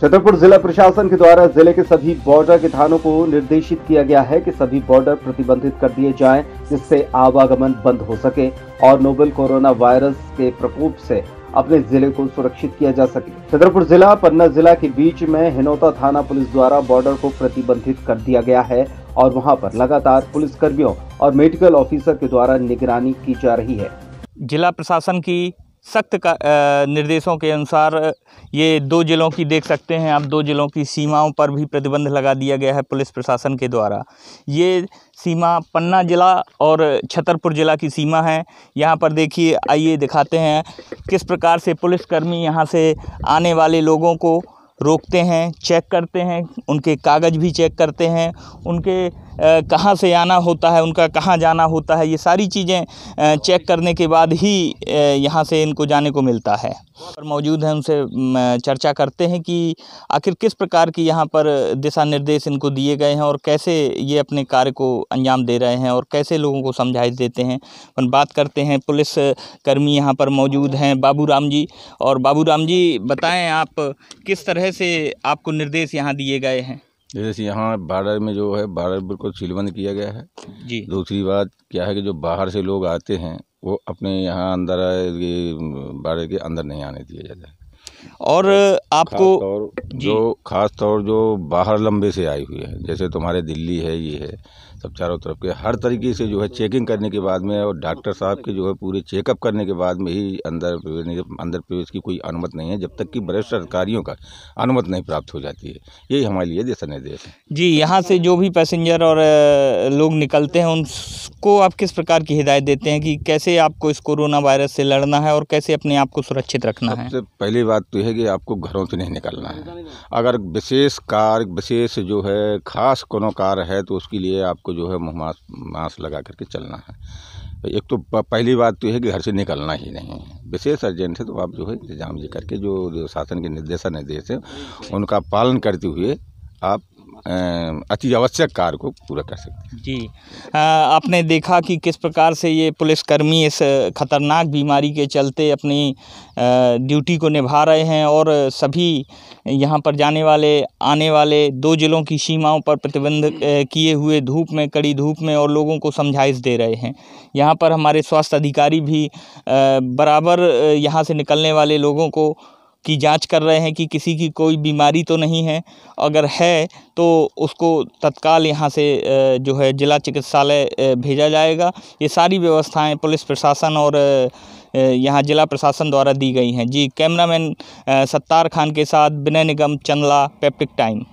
छतरपुर जिला प्रशासन के द्वारा जिले के सभी बॉर्डर के थानों को निर्देशित किया गया है कि सभी बॉर्डर प्रतिबंधित कर दिए जाएं जिससे आवागमन बंद हो सके और नोबेल कोरोना वायरस के प्रकोप से अपने जिले को सुरक्षित किया जा सके छतरपुर जिला पन्ना जिला के बीच में हिनौता थाना पुलिस द्वारा बॉर्डर को प्रतिबंधित कर दिया गया है और वहाँ पर लगातार पुलिस कर्मियों और मेडिकल ऑफिसर के द्वारा निगरानी की जा रही है जिला प्रशासन की सख्त निर्देशों के अनुसार ये दो ज़िलों की देख सकते हैं आप दो ज़िलों की सीमाओं पर भी प्रतिबंध लगा दिया गया है पुलिस प्रशासन के द्वारा ये सीमा पन्ना ज़िला और छतरपुर ज़िला की सीमा है यहाँ पर देखिए आइए दिखाते हैं किस प्रकार से पुलिसकर्मी यहाँ से आने वाले लोगों को रोकते हैं चेक करते हैं उनके कागज़ भी चेक करते हैं उनके कहाँ से आना होता है उनका कहाँ जाना होता है ये सारी चीज़ें चेक करने के बाद ही यहाँ से इनको जाने को मिलता है पर मौजूद हैं उनसे चर्चा करते हैं कि आखिर किस प्रकार की यहाँ पर दिशा निर्देश इनको दिए गए हैं और कैसे ये अपने कार्य को अंजाम दे रहे हैं और कैसे लोगों को समझाइश देते हैं अपन बात करते हैं पुलिस कर्मी यहाँ पर मौजूद हैं बाबू राम जी और बाबू राम जी बताएँ आप किस तरह से आपको निर्देश यहाँ दिए गए हैं जैसे यहाँ बॉर्डर में जो है बॉर्डर बिल्कुल सीलबंद किया गया है जी दूसरी बात क्या है कि जो बाहर से लोग आते हैं वो अपने यहाँ अंदर ये बॉर्डर के अंदर नहीं आने दिया जाता है और तो आपको खास जो खास तौर जो बाहर लंबे से आई हुई है जैसे तुम्हारे दिल्ली है ये है सब चारों तरफ के हर तरीके से जो है चेकिंग करने के बाद में और डॉक्टर साहब के जो है पूरे चेकअप करने के बाद में ही अंदर अंदर प्रवेश की कोई अनुमति नहीं है जब तक कि वरिष्ठ अधिकारियों का अनुमति नहीं प्राप्त हो जाती है यही हमारे लिए दिशा निर्देश है जी यहाँ से जो भी पैसेंजर और लोग निकलते हैं उनको आप किस प्रकार की हिदायत देते हैं कि कैसे आपको इस कोरोना वायरस से लड़ना है और कैसे अपने आप को सुरक्षित रखना है पहली बात तो है कि आपको घरों से नहीं निकलना है अगर विशेष कार विशेष जो है खास कोनो कार है तो उसके लिए आपको आपको जो है मुँह मास लगा करके चलना है एक तो पहली बात तो यह है कि घर से निकलना ही नहीं है विशेष अर्जेंट है तो आप जो है इंतजाम ये करके जो, जो शासन के निर्देशा निर्देश हैं उनका पालन करते हुए आप अति आवश्यक कार्य को पूरा कर सकते हैं जी आ, आपने देखा कि किस प्रकार से ये पुलिसकर्मी इस खतरनाक बीमारी के चलते अपनी ड्यूटी को निभा रहे हैं और सभी यहाँ पर जाने वाले आने वाले दो ज़िलों की सीमाओं पर प्रतिबंध किए हुए धूप में कड़ी धूप में और लोगों को समझाइश दे रहे हैं यहाँ पर हमारे स्वास्थ्य अधिकारी भी बराबर यहाँ से निकलने वाले लोगों को की जांच कर रहे हैं कि किसी की कोई बीमारी तो नहीं है अगर है तो उसको तत्काल यहाँ से जो है ज़िला चिकित्सालय भेजा जाएगा ये सारी व्यवस्थाएं पुलिस प्रशासन और यहाँ ज़िला प्रशासन द्वारा दी गई हैं जी कैमरामैन सत्तार खान के साथ विनय निगम चंदला पेप्टिक टाइम